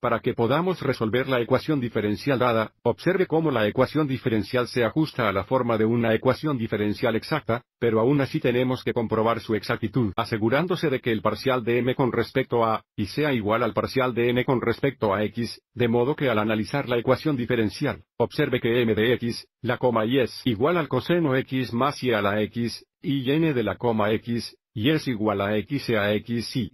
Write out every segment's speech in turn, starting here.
Para que podamos resolver la ecuación diferencial dada, observe cómo la ecuación diferencial se ajusta a la forma de una ecuación diferencial exacta, pero aún así tenemos que comprobar su exactitud asegurándose de que el parcial de m con respecto a y sea igual al parcial de n con respecto a x, de modo que al analizar la ecuación diferencial, observe que m de x, la coma y es igual al coseno x más y a la x, y n de la coma x, y es igual a x a x y.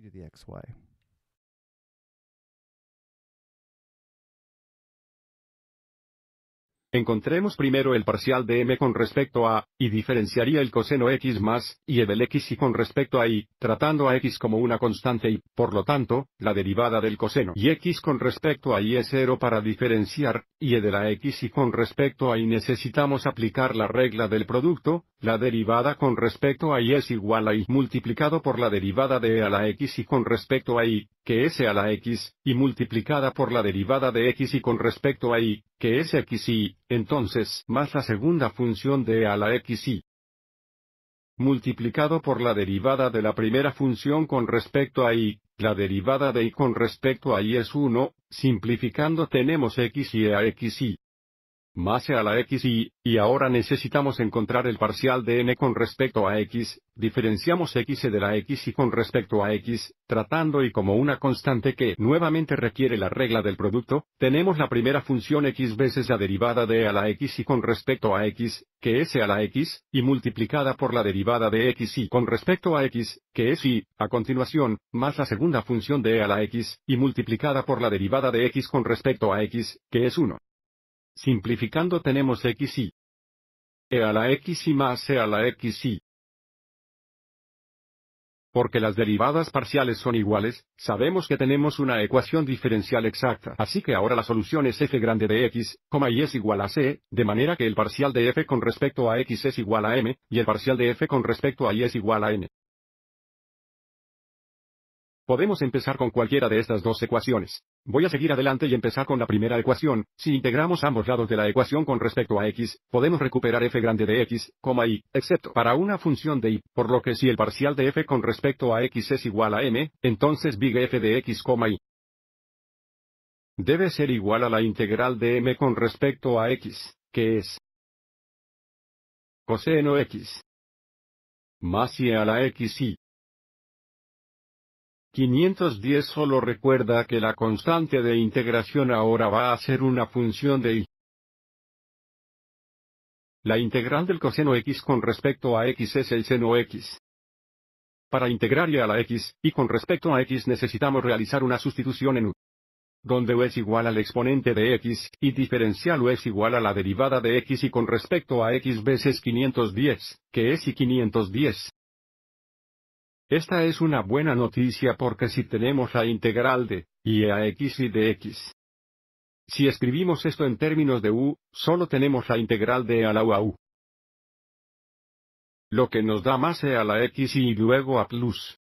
Encontremos primero el parcial de m con respecto a, y diferenciaría el coseno x más, y el del x y con respecto a y, tratando a x como una constante y, por lo tanto, la derivada del coseno y x con respecto a y es cero para diferenciar, y de la x y con respecto a y necesitamos aplicar la regla del producto, la derivada con respecto a y es igual a y multiplicado por la derivada de e a la x y con respecto a y, que s a la x, y multiplicada por la derivada de x y con respecto a y, que es x y, entonces más la segunda función de e a la x y multiplicado por la derivada de la primera función con respecto a y, la derivada de y con respecto a y es 1, simplificando tenemos x y e a x y más a la x y, y ahora necesitamos encontrar el parcial de n con respecto a x, diferenciamos x de la x y con respecto a x, tratando y como una constante que nuevamente requiere la regla del producto, tenemos la primera función x veces la derivada de a la x y con respecto a x, que es e a la x, y multiplicada por la derivada de x y con respecto a x, que es y, a continuación, más la segunda función de e a la x, y multiplicada por la derivada de x con respecto a x, que es 1. Simplificando tenemos x y e a la x y más e a la x y. Porque las derivadas parciales son iguales, sabemos que tenemos una ecuación diferencial exacta. Así que ahora la solución es f grande de x, y es igual a c, de manera que el parcial de f con respecto a x es igual a m, y el parcial de f con respecto a y es igual a n. Podemos empezar con cualquiera de estas dos ecuaciones. Voy a seguir adelante y empezar con la primera ecuación. Si integramos ambos lados de la ecuación con respecto a x, podemos recuperar f grande de x, coma excepto para una función de y, por lo que si el parcial de f con respecto a x es igual a m, entonces big f de x, coma y debe ser igual a la integral de m con respecto a x, que es coseno x más y a la x y 510 solo recuerda que la constante de integración ahora va a ser una función de y. La integral del coseno x con respecto a x es el seno x. Para integrar a la x, y con respecto a x necesitamos realizar una sustitución en u. Donde u es igual al exponente de x, y diferencial u es igual a la derivada de x y con respecto a x veces 510, que es y 510. Esta es una buena noticia porque si tenemos la integral de y a x y de x. Si escribimos esto en términos de u, solo tenemos la integral de a la u a u. Lo que nos da más e a la x y luego a plus.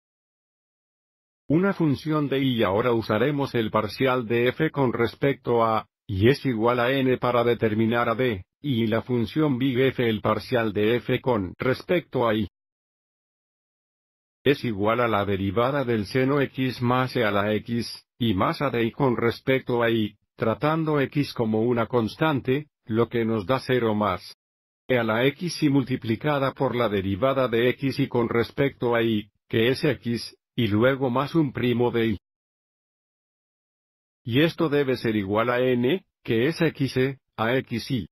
Una función de y ahora usaremos el parcial de f con respecto a y es igual a n para determinar a d, y la función big f el parcial de f con respecto a y es igual a la derivada del seno x más e a la x, y más a de y con respecto a y, tratando x como una constante, lo que nos da 0 más e a la x y multiplicada por la derivada de x y con respecto a y, que es x, y luego más un primo de y. Y esto debe ser igual a n, que es x e, a x y.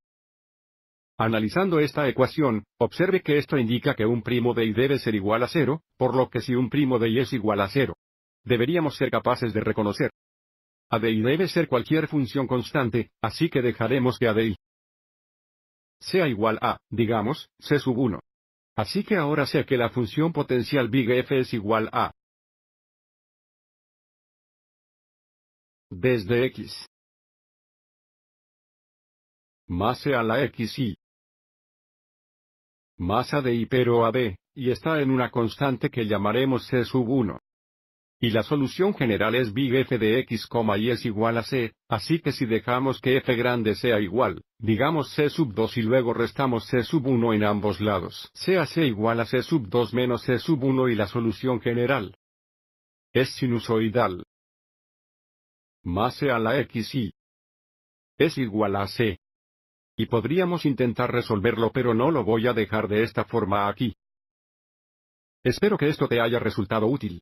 Analizando esta ecuación, observe que esto indica que un primo de Y debe ser igual a cero, por lo que si un primo de Y es igual a cero, deberíamos ser capaces de reconocer. A de Y debe ser cualquier función constante, así que dejaremos que a de Y sea igual a, digamos, c sub 1. Así que ahora sea que la función potencial big F es igual a desde x más sea la x y masa de y pero a b, y está en una constante que llamaremos C sub 1. Y la solución general es big f de x, y es igual a c, así que si dejamos que f grande sea igual, digamos c sub 2 y luego restamos c sub 1 en ambos lados, sea c igual a c sub 2 menos c sub 1 y la solución general es sinusoidal. Más c a la x y es igual a c. Y podríamos intentar resolverlo pero no lo voy a dejar de esta forma aquí. Espero que esto te haya resultado útil.